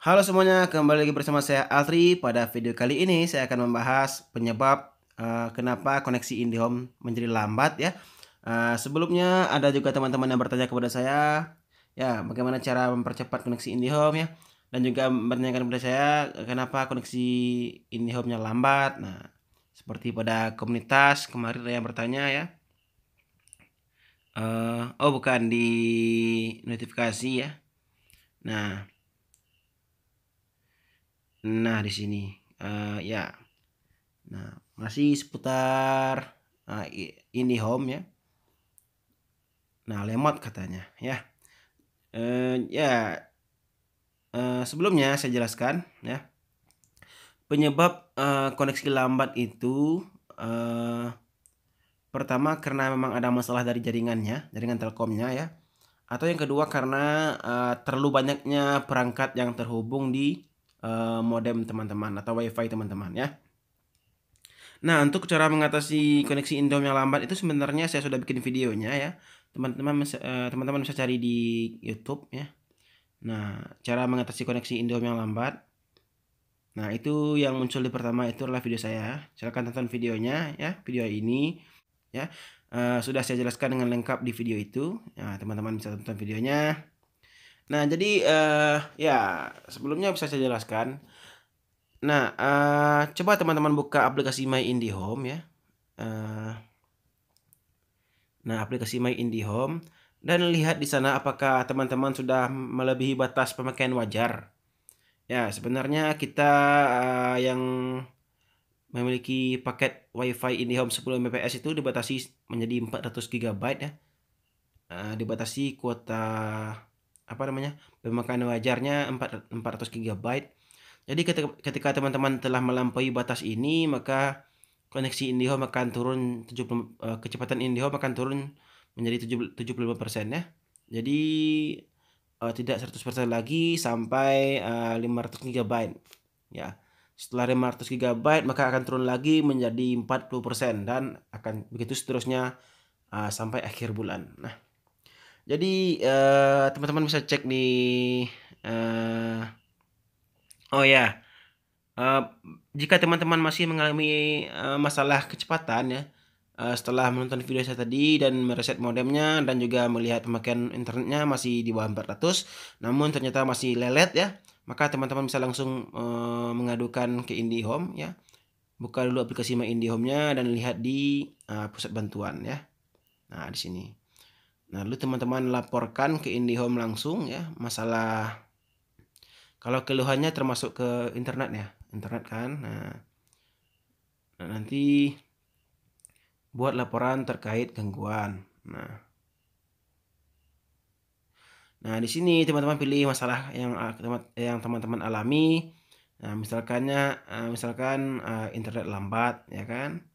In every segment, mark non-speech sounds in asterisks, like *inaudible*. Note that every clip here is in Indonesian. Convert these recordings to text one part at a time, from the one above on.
Halo semuanya, kembali lagi bersama saya Altri. Pada video kali ini saya akan membahas penyebab uh, kenapa koneksi IndiHome menjadi lambat ya. Uh, sebelumnya ada juga teman-teman yang bertanya kepada saya, ya bagaimana cara mempercepat koneksi IndiHome ya. Dan juga bertanya kepada saya kenapa koneksi IndiHome-nya lambat. Nah, seperti pada komunitas kemarin ada yang bertanya ya. Uh, oh bukan di notifikasi ya. Nah, Nah, di sini uh, ya. Nah, masih seputar uh, eh, ini home ya. Nah, lemot katanya ya. Uh, ya uh, sebelumnya saya jelaskan ya. Penyebab uh, koneksi lambat itu uh, pertama karena memang ada masalah dari jaringannya, jaringan telkomnya ya. Atau yang kedua karena uh, terlalu banyaknya perangkat yang terhubung di Eh, modem teman-teman atau wifi teman-teman ya. Nah untuk cara mengatasi koneksi Indom yang lambat itu sebenarnya saya sudah bikin videonya ya teman-teman eh, teman-teman bisa cari di YouTube ya. Nah cara mengatasi koneksi Indom yang lambat. Nah itu yang muncul di pertama itu adalah video saya. Silahkan tonton videonya ya video ini ya uh, sudah saya jelaskan dengan lengkap di video itu. Nah teman-teman bisa tonton videonya. Nah, jadi uh, ya sebelumnya bisa saya jelaskan. Nah, uh, coba teman-teman buka aplikasi My IndiHome ya. Uh, nah, aplikasi My IndiHome dan lihat di sana apakah teman-teman sudah melebihi batas pemakaian wajar. Ya, sebenarnya kita uh, yang memiliki paket WiFi IndiHome 10 Mbps itu dibatasi menjadi 400 GB ya. Uh, dibatasi kuota apa namanya pemakaian wajarnya 400 GB. Jadi ketika, teman-teman telah melampaui batas ini maka koneksi IndiHome akan turun 70 eh, kecepatan IndiHome akan turun menjadi 75% ya. Jadi uh, tidak 100% lagi sampai uh, 500 GB ya. Setelah 500 GB maka akan turun lagi menjadi 40% dan akan begitu seterusnya uh, sampai akhir bulan. Nah, jadi uh, teman-teman bisa cek di uh, oh ya. Yeah. Uh, jika teman-teman masih mengalami uh, masalah kecepatan ya uh, setelah menonton video saya tadi dan mereset modemnya dan juga melihat pemakaian internetnya masih di bawah 400 namun ternyata masih lelet ya maka teman-teman bisa langsung uh, mengadukan ke IndiHome ya buka dulu aplikasi My IndiHome-nya dan lihat di uh, pusat bantuan ya nah di sini Nah, lalu teman-teman laporkan ke IndiHome langsung ya masalah kalau keluhannya termasuk ke internet ya, internet kan. Nah, nah nanti buat laporan terkait gangguan. Nah, nah di sini teman-teman pilih masalah yang ah, yang teman-teman alami. Nah, misalkannya ah, misalkan ah, internet lambat ya kan.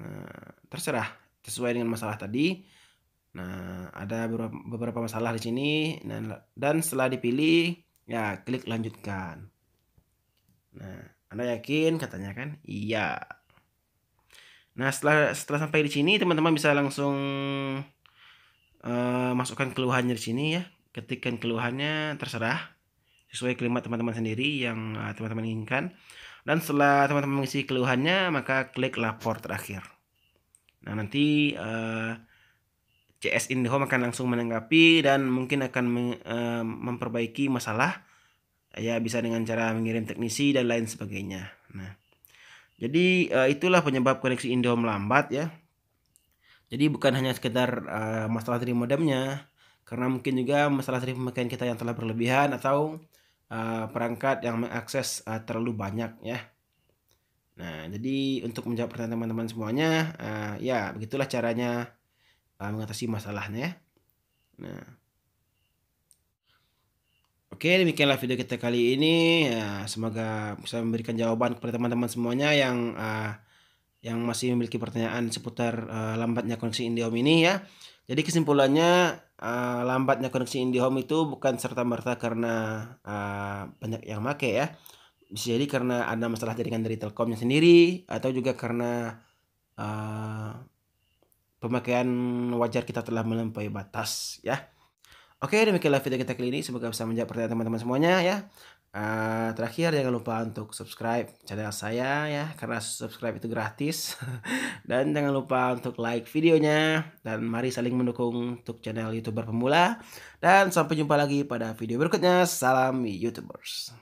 Nah, terserah sesuai dengan masalah tadi. Nah, ada beberapa masalah di sini nah, dan setelah dipilih ya klik lanjutkan. Nah, Anda yakin katanya kan? Iya. Nah, setelah setelah sampai di sini teman-teman bisa langsung uh, masukkan keluhannya di sini ya. Ketikkan keluhannya terserah sesuai kelima teman-teman sendiri yang eh, teman-teman uh, inginkan. Dan setelah teman-teman mengisi keluhannya, maka klik lapor terakhir. Nah, nanti uh, CS IndiHome akan langsung menanggapi dan mungkin akan me, uh, memperbaiki masalah ya bisa dengan cara mengirim teknisi dan lain sebagainya. Nah, jadi uh, itulah penyebab koneksi IndiHome lambat ya. Jadi bukan hanya sekedar uh, masalah dari modemnya, karena mungkin juga masalah dari pemakaian kita yang telah berlebihan atau uh, perangkat yang mengakses uh, terlalu banyak ya. Nah, jadi untuk menjawab pertanyaan teman-teman semuanya, uh, ya begitulah caranya uh, mengatasi masalahnya. Ya. Nah, Oke, demikianlah video kita kali ini. Ya, semoga bisa memberikan jawaban kepada teman-teman semuanya yang uh, yang masih memiliki pertanyaan seputar uh, lambatnya koneksi IndiHome ini ya. Jadi kesimpulannya uh, lambatnya koneksi IndiHome itu bukan serta merta karena uh, banyak yang make ya. Bisa jadi karena ada masalah jaringan dari Telkomnya sendiri atau juga karena pemakaian wajar kita telah melampaui batas ya. Oke demikianlah video kita kali ini semoga bisa menjawab pertanyaan teman-teman semuanya ya. Uh, terakhir jangan lupa untuk subscribe channel saya ya karena subscribe itu gratis *laughs* dan jangan lupa untuk like videonya dan mari saling mendukung untuk channel youtuber pemula dan sampai jumpa lagi pada video berikutnya salam youtubers.